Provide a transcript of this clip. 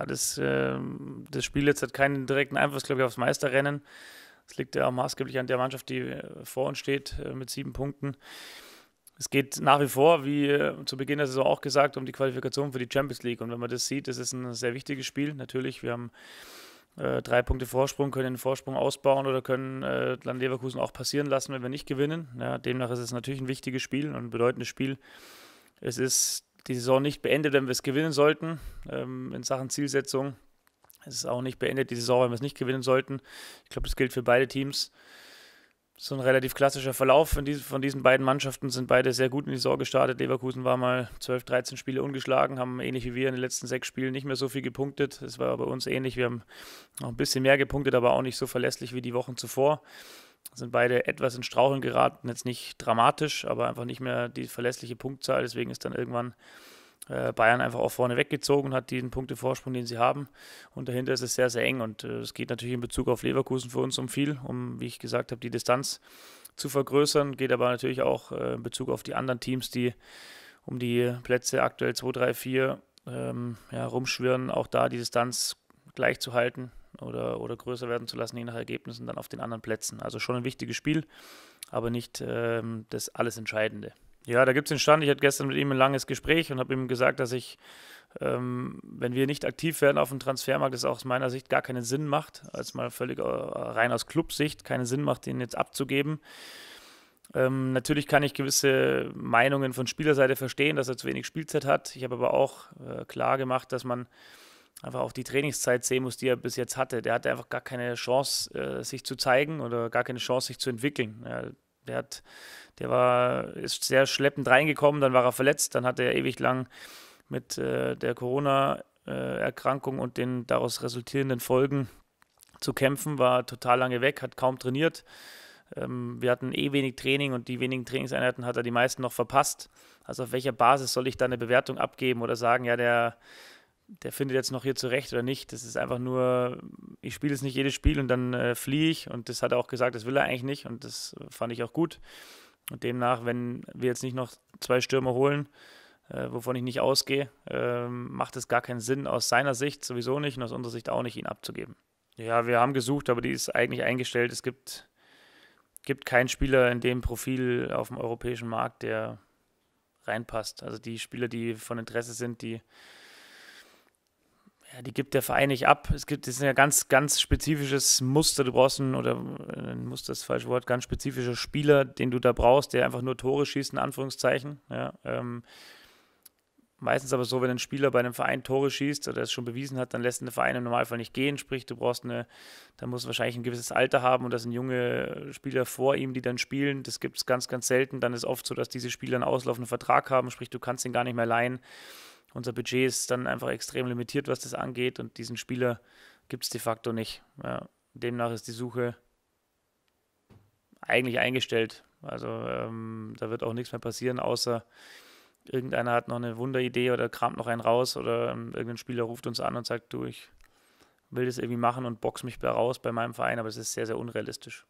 hat es, äh, das Spiel jetzt hat keinen direkten Einfluss, glaube ich, aufs Meisterrennen. Das liegt ja auch maßgeblich an der Mannschaft, die äh, vor uns steht, äh, mit sieben Punkten. Es geht nach wie vor, wie äh, zu Beginn der Saison auch gesagt, um die Qualifikation für die Champions League. Und wenn man das sieht, das ist ein sehr wichtiges Spiel. Natürlich, wir haben äh, drei Punkte Vorsprung, können den Vorsprung ausbauen oder können äh, dann Leverkusen auch passieren lassen, wenn wir nicht gewinnen. Ja, demnach ist es natürlich ein wichtiges Spiel und ein bedeutendes Spiel. Es ist die Saison nicht beendet, wenn wir es gewinnen sollten ähm, in Sachen Zielsetzung. Es ist auch nicht beendet, die Saison, wenn wir es nicht gewinnen sollten. Ich glaube, das gilt für beide Teams. So ein relativ klassischer Verlauf von diesen, von diesen beiden Mannschaften sind beide sehr gut in die Saison gestartet. Leverkusen war mal 12, 13 Spiele ungeschlagen, haben ähnlich wie wir in den letzten sechs Spielen nicht mehr so viel gepunktet. Es war bei uns ähnlich. Wir haben noch ein bisschen mehr gepunktet, aber auch nicht so verlässlich wie die Wochen zuvor sind beide etwas in Straucheln geraten. Jetzt nicht dramatisch, aber einfach nicht mehr die verlässliche Punktzahl. Deswegen ist dann irgendwann äh, Bayern einfach auch vorne weggezogen und hat diesen Punktevorsprung, den sie haben. Und dahinter ist es sehr, sehr eng. Und äh, es äh, geht natürlich in Bezug auf Leverkusen für uns um viel, um, wie ich gesagt habe, die Distanz zu vergrößern. Geht aber natürlich auch äh, in Bezug auf die anderen Teams, die um die Plätze aktuell 2, 3, 4 ähm, ja, rumschwirren, auch da die Distanz gleich zu halten oder, oder größer werden zu lassen, je nach Ergebnissen, dann auf den anderen Plätzen. Also schon ein wichtiges Spiel, aber nicht ähm, das alles Entscheidende. Ja, da gibt es den Stand. Ich hatte gestern mit ihm ein langes Gespräch und habe ihm gesagt, dass ich, ähm, wenn wir nicht aktiv werden auf dem Transfermarkt, das auch aus meiner Sicht gar keinen Sinn macht, als mal völlig äh, rein aus Clubsicht keinen Sinn macht, den jetzt abzugeben. Ähm, natürlich kann ich gewisse Meinungen von Spielerseite verstehen, dass er zu wenig Spielzeit hat. Ich habe aber auch äh, klar gemacht, dass man einfach auch die Trainingszeit sehen muss, die er bis jetzt hatte. Der hatte einfach gar keine Chance, äh, sich zu zeigen oder gar keine Chance, sich zu entwickeln. der hat, der war, ist sehr schleppend reingekommen, dann war er verletzt, dann hatte er ewig lang mit äh, der Corona-Erkrankung und den daraus resultierenden Folgen zu kämpfen, war total lange weg, hat kaum trainiert. Ähm, wir hatten eh wenig Training und die wenigen Trainingseinheiten hat er die meisten noch verpasst. Also auf welcher Basis soll ich da eine Bewertung abgeben oder sagen, ja, der der findet jetzt noch hier zurecht oder nicht. Das ist einfach nur, ich spiele jetzt nicht jedes Spiel und dann äh, fliehe ich. Und das hat er auch gesagt, das will er eigentlich nicht. Und das fand ich auch gut. Und demnach, wenn wir jetzt nicht noch zwei Stürmer holen, äh, wovon ich nicht ausgehe, äh, macht es gar keinen Sinn, aus seiner Sicht sowieso nicht und aus unserer Sicht auch nicht, ihn abzugeben. Ja, wir haben gesucht, aber die ist eigentlich eingestellt. Es gibt, gibt keinen Spieler in dem Profil auf dem europäischen Markt, der reinpasst. Also die Spieler, die von Interesse sind, die ja, die gibt der Verein nicht ab. Es gibt, das ist ein ganz, ganz spezifisches Muster. Du brauchst einen, oder äh, ein Muster ist das falsche Wort, ganz spezifischer Spieler, den du da brauchst, der einfach nur Tore schießt, in Anführungszeichen. Ja, ähm, meistens aber so, wenn ein Spieler bei einem Verein Tore schießt oder es schon bewiesen hat, dann lässt ein Verein im Normalfall nicht gehen. Sprich, du brauchst eine, da muss wahrscheinlich ein gewisses Alter haben und das sind junge Spieler vor ihm, die dann spielen. Das gibt es ganz, ganz selten. Dann ist oft so, dass diese Spieler einen auslaufenden Vertrag haben. Sprich, du kannst ihn gar nicht mehr leihen unser Budget ist dann einfach extrem limitiert, was das angeht und diesen Spieler gibt es de facto nicht. Ja, demnach ist die Suche eigentlich eingestellt. Also ähm, da wird auch nichts mehr passieren, außer irgendeiner hat noch eine Wunderidee oder kramt noch einen raus oder ähm, irgendein Spieler ruft uns an und sagt, du, ich will das irgendwie machen und box mich da raus bei meinem Verein, aber es ist sehr, sehr unrealistisch.